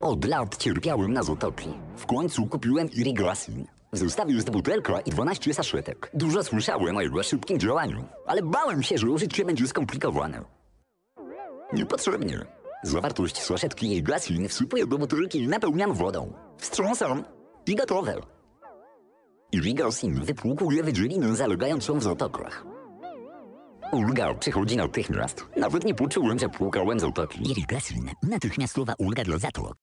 Od lat cierpiałem na zatoki. W końcu kupiłem irigasin. Zostawił jest butelka i 12 saszetek. Dużo słyszałem o jego szybkim działaniu, ale bałem się, że użycie będzie skomplikowane. Niepotrzebnie. Zawartość saszetki irigasin wsypuję do butelki i napełniam wodą. Wstrząsam i gotowe. Irigasin wypłukuje wydrzelinę zalegającą w zatokach. Ulga przychodzi natychmiast. Nawet nie poczułem, że płukałem z utoki. Irigasin. Natychmiastowa ulga dla zatok.